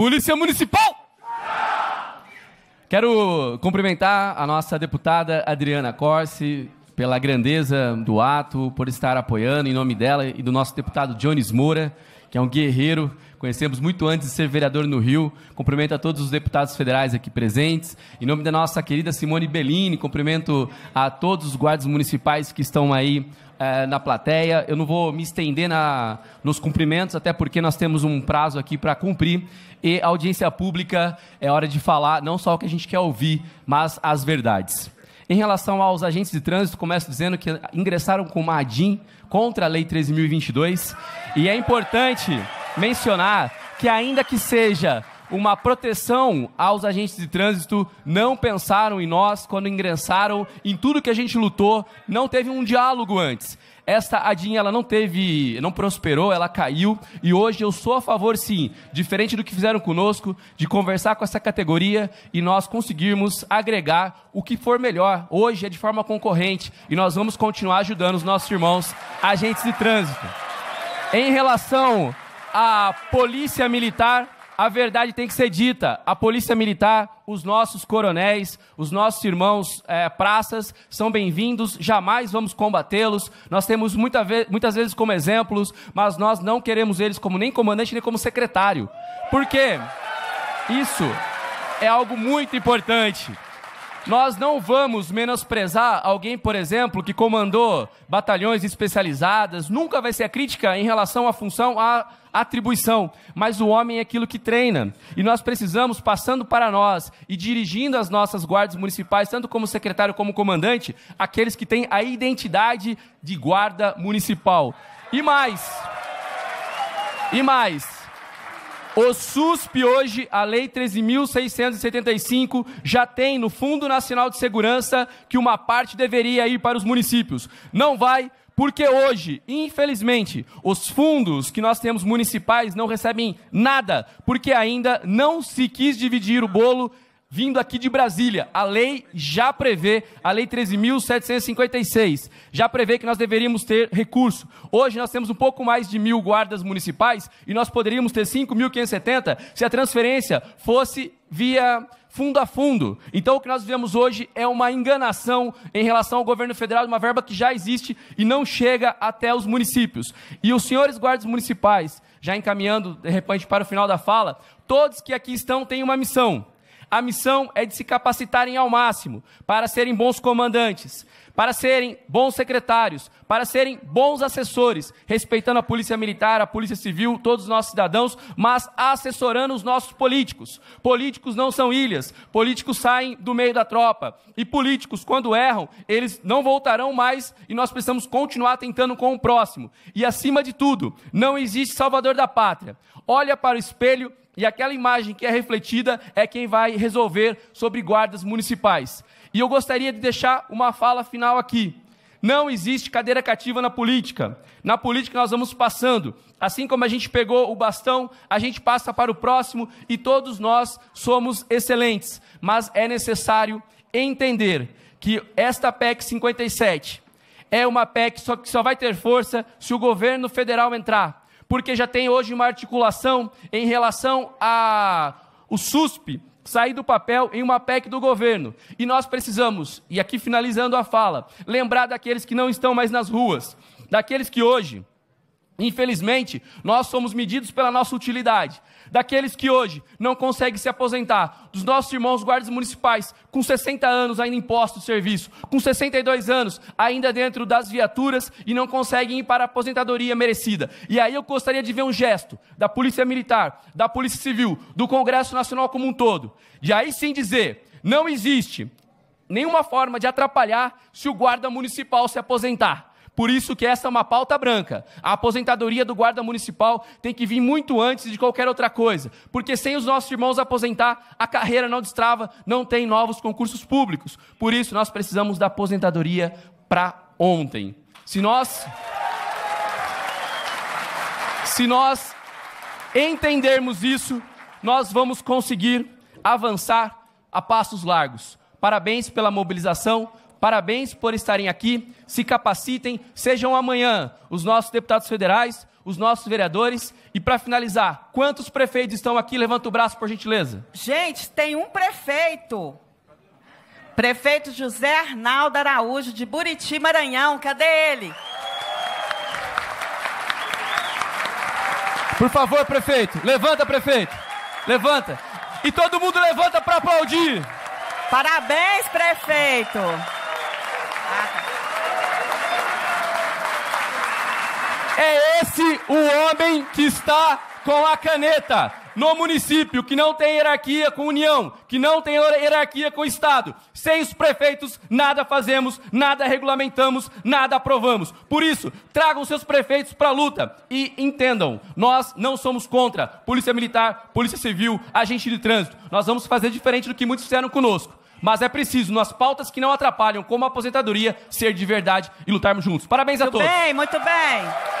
Polícia Municipal! Quero cumprimentar a nossa deputada Adriana Corsi, pela grandeza do ato, por estar apoiando em nome dela e do nosso deputado Jones Moura, que é um guerreiro, conhecemos muito antes de ser vereador no Rio. Cumprimento a todos os deputados federais aqui presentes. Em nome da nossa querida Simone Bellini, cumprimento a todos os guardas municipais que estão aí eh, na plateia. Eu não vou me estender na, nos cumprimentos, até porque nós temos um prazo aqui para cumprir. E a audiência pública é hora de falar não só o que a gente quer ouvir, mas as verdades. Em relação aos agentes de trânsito, começo dizendo que ingressaram com uma ADIM contra a Lei 13.022. E é importante mencionar que, ainda que seja uma proteção aos agentes de trânsito, não pensaram em nós quando ingressaram em tudo que a gente lutou, não teve um diálogo antes. Esta adinha ela não teve, não prosperou, ela caiu e hoje eu sou a favor sim, diferente do que fizeram conosco, de conversar com essa categoria e nós conseguirmos agregar o que for melhor. Hoje é de forma concorrente e nós vamos continuar ajudando os nossos irmãos agentes de trânsito. Em relação à polícia militar, a verdade tem que ser dita. A polícia militar, os nossos coronéis, os nossos irmãos é, praças são bem-vindos, jamais vamos combatê-los. Nós temos muita ve muitas vezes como exemplos, mas nós não queremos eles como nem comandante nem como secretário. Por quê? Isso é algo muito importante. Nós não vamos menosprezar alguém, por exemplo, que comandou batalhões especializadas, nunca vai ser a crítica em relação à função, à atribuição, mas o homem é aquilo que treina. E nós precisamos, passando para nós e dirigindo as nossas guardas municipais, tanto como secretário como comandante, aqueles que têm a identidade de guarda municipal. E mais. E mais. O SUSP hoje, a Lei 13.675, já tem no Fundo Nacional de Segurança que uma parte deveria ir para os municípios. Não vai, porque hoje, infelizmente, os fundos que nós temos municipais não recebem nada, porque ainda não se quis dividir o bolo vindo aqui de Brasília. A lei já prevê, a lei 13.756, já prevê que nós deveríamos ter recurso. Hoje nós temos um pouco mais de mil guardas municipais e nós poderíamos ter 5.570 se a transferência fosse via fundo a fundo. Então o que nós vivemos hoje é uma enganação em relação ao governo federal, uma verba que já existe e não chega até os municípios. E os senhores guardas municipais, já encaminhando de repente para o final da fala, todos que aqui estão têm uma missão a missão é de se capacitarem ao máximo para serem bons comandantes, para serem bons secretários, para serem bons assessores, respeitando a Polícia Militar, a Polícia Civil, todos os nossos cidadãos, mas assessorando os nossos políticos. Políticos não são ilhas, políticos saem do meio da tropa. E políticos, quando erram, eles não voltarão mais e nós precisamos continuar tentando com o próximo. E acima de tudo, não existe salvador da pátria. Olha para o espelho e aquela imagem que é refletida é quem vai resolver sobre guardas municipais. E eu gostaria de deixar uma fala final aqui. Não existe cadeira cativa na política. Na política nós vamos passando. Assim como a gente pegou o bastão, a gente passa para o próximo e todos nós somos excelentes. Mas é necessário entender que esta PEC 57 é uma PEC só que só vai ter força se o governo federal entrar porque já tem hoje uma articulação em relação a o SUSP sair do papel em uma PEC do governo. E nós precisamos, e aqui finalizando a fala, lembrar daqueles que não estão mais nas ruas, daqueles que hoje Infelizmente, nós somos medidos pela nossa utilidade. Daqueles que hoje não conseguem se aposentar, dos nossos irmãos guardas municipais, com 60 anos ainda em posto de serviço, com 62 anos ainda dentro das viaturas e não conseguem ir para a aposentadoria merecida. E aí eu gostaria de ver um gesto da Polícia Militar, da Polícia Civil, do Congresso Nacional como um todo, de aí sim dizer: não existe nenhuma forma de atrapalhar se o guarda municipal se aposentar. Por isso que essa é uma pauta branca. A aposentadoria do guarda municipal tem que vir muito antes de qualquer outra coisa, porque sem os nossos irmãos aposentar, a carreira não destrava, não tem novos concursos públicos. Por isso nós precisamos da aposentadoria para ontem. Se nós Se nós entendermos isso, nós vamos conseguir avançar a passos largos. Parabéns pela mobilização, Parabéns por estarem aqui. Se capacitem, sejam amanhã os nossos deputados federais, os nossos vereadores. E para finalizar, quantos prefeitos estão aqui? Levanta o braço, por gentileza. Gente, tem um prefeito. Prefeito José Arnaldo Araújo, de Buriti, Maranhão. Cadê ele? Por favor, prefeito. Levanta, prefeito. Levanta. E todo mundo levanta para aplaudir. Parabéns, prefeito. É esse o homem que está com a caneta no município que não tem hierarquia com União, que não tem hierarquia com o Estado. Sem os prefeitos, nada fazemos, nada regulamentamos, nada aprovamos. Por isso, tragam seus prefeitos para a luta e entendam, nós não somos contra Polícia Militar, Polícia Civil, agente de trânsito. Nós vamos fazer diferente do que muitos fizeram conosco. Mas é preciso, nas pautas que não atrapalham, como a aposentadoria, ser de verdade e lutarmos juntos. Parabéns muito a todos. Muito bem, muito bem.